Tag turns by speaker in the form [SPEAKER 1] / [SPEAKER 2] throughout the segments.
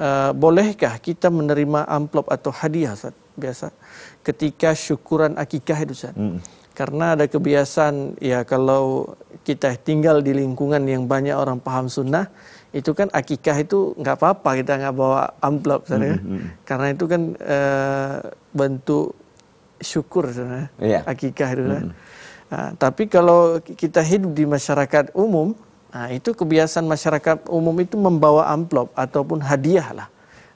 [SPEAKER 1] Eh, bolehkah kita menerima amplop atau hadiah Ustaz? Biasa ketika syukuran akikah itu Ustaz. Hmm. Karena ada kebiasaan ya kalau kita tinggal di lingkungan yang banyak orang paham sunnah, itu kan akikah itu nggak apa-apa kita nggak bawa amplop Ustaz, ya. hmm. ya. Hmm. Karena itu kan e, bentuk syukur sana ya, Yeah. Akikah itu. Hmm. Nah, tapi kalau kita hidup di masyarakat umum, Nah, itu kebiasaan masyarakat umum itu membawa amplop ataupun hadiah lah.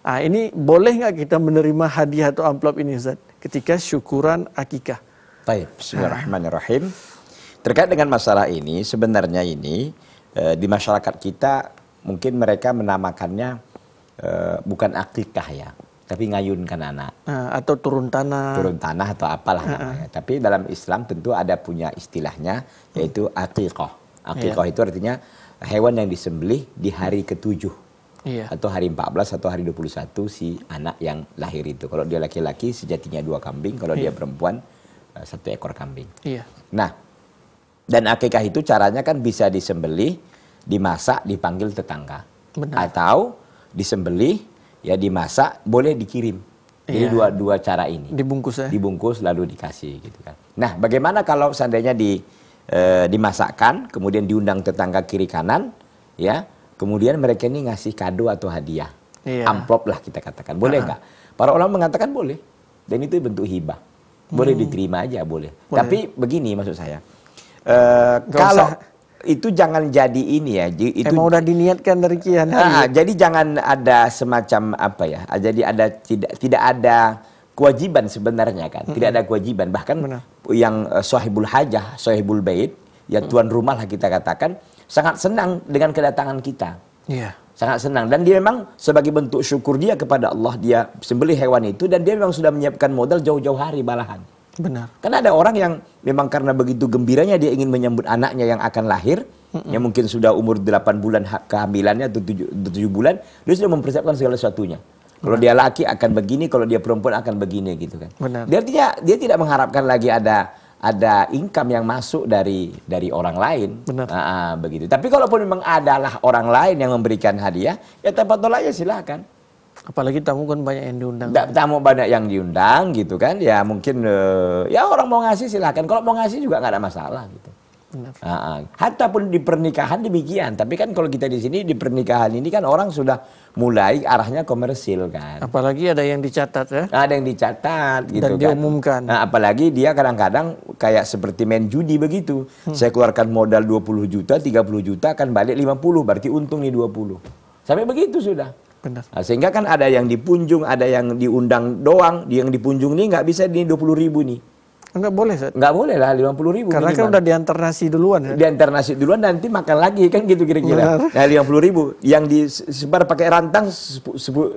[SPEAKER 1] Nah, ini boleh nggak kita menerima hadiah atau amplop ini Ustaz? Ketika syukuran akikah. Baik, bismillahirrahmanirrahim. Terkait dengan masalah ini, sebenarnya ini eh, di masyarakat kita mungkin mereka menamakannya eh, bukan akikah ya, tapi ngayunkan anak. Ah, atau turun tanah. Turun tanah atau apalah ah, ah. namanya. Tapi dalam Islam tentu ada punya istilahnya, yaitu akikah Akikah yeah. itu artinya hewan yang disembelih di hari ketujuh. Yeah. Atau hari 14 atau hari 21 si anak yang lahir itu. Kalau dia laki-laki sejatinya dua kambing, kalau yeah. dia iya. perempuan eh, satu ekor kambing. Iya. Nah, dan akikah itu caranya kan bisa disembelih, dimasak, dipanggil tetangga. Benar. Atau disembelih, ya dimasak, boleh dikirim.
[SPEAKER 2] Jadi iya. dua dua
[SPEAKER 1] cara ini. Dibungkus ya. Dibungkus lalu dikasih gitu kan. Nah, bagaimana kalau seandainya di e, dimasakkan, kemudian diundang tetangga kiri kanan, ya. Kemudian mereka ini ngasih kado atau hadiah, iya. amplop lah kita katakan, boleh nggak? Para ulama mengatakan boleh, dan itu bentuk hibah, boleh hmm. diterima aja boleh. boleh. Tapi begini maksud saya, e, kalau itu jangan jadi ini ya, itu emang udah diniatkan dari kian. Nah, jadi jangan ada semacam apa ya, jadi ada tidak tidak ada kewajiban sebenarnya kan, mm -hmm. tidak ada kewajiban bahkan Benar yang uh, eh, sahibul hajah, sahibul bait, ya hmm. tuan rumah lah kita katakan, sangat senang dengan kedatangan kita. Yeah. Sangat senang dan dia memang sebagai bentuk syukur dia kepada Allah dia sembelih hewan itu dan dia memang sudah menyiapkan modal jauh-jauh hari balahan. Benar. Karena ada orang yang memang karena begitu gembiranya dia ingin menyambut anaknya yang akan lahir, Mm-mm. yang mungkin sudah umur 8 bulan kehamilannya atau 7, 7 bulan, dia sudah mempersiapkan segala sesuatunya. Kalau dia laki akan begini, kalau dia perempuan akan begini gitu kan. Benar. Dia tidak dia tidak mengharapkan lagi ada ada income yang masuk dari dari orang lain. Benar. uh, begitu. Tapi kalaupun memang adalah orang lain yang memberikan hadiah, ya tempat tolaknya silakan. Apalagi tamu kan banyak yang diundang. Da, tamu banyak yang diundang gitu kan. Ya mungkin uh, ya orang mau ngasih silakan. Kalau mau ngasih juga nggak ada masalah gitu. Benar. hatta pun di pernikahan demikian. Tapi kan kalau kita di sini di pernikahan ini kan orang sudah mulai arahnya komersil kan. Apalagi ada yang dicatat ya. Ada yang dicatat gitu Dan kan. diumumkan. Nah, apalagi dia kadang-kadang kayak seperti main judi begitu. Hmm. Saya keluarkan modal 20 juta, 30 juta akan balik 50, berarti untung nih 20. Sampai begitu sudah. Benar. Nah, sehingga kan ada yang dipunjung, ada yang diundang doang, yang dipunjung nih nggak bisa di 20 ribu nih. Enggak boleh, Seth. Enggak boleh lah, 50 ribu. Karena kan udah diantar duluan. Ya? Diantar duluan, nanti makan lagi, kan gitu kira-kira. Nah, 50 ribu. Yang disebar pakai rantang,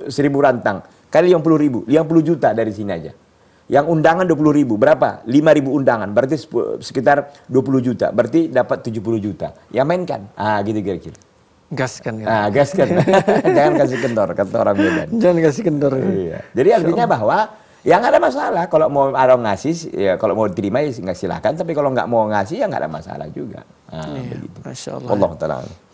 [SPEAKER 1] seribu rantang. Kali 50 ribu, 50 juta dari sini aja. Yang undangan 20 ribu, berapa? 5 ribu undangan, berarti sekitar 20 juta. Berarti dapat 70 juta. Ya main kan Ah, gitu kira-kira. Gaskan. Kan? Ah, gaskan. Jangan kasih kendor, kata orang Jangan kasih kendor. Iya. Jadi artinya bahwa Ya nggak ada masalah. Kalau mau orang ngasih, ya kalau mau terima ya nggak silakan. Tapi kalau nggak mau ngasih ya nggak ada masalah juga. Nah, ya, begitu. Masya Allah. Allah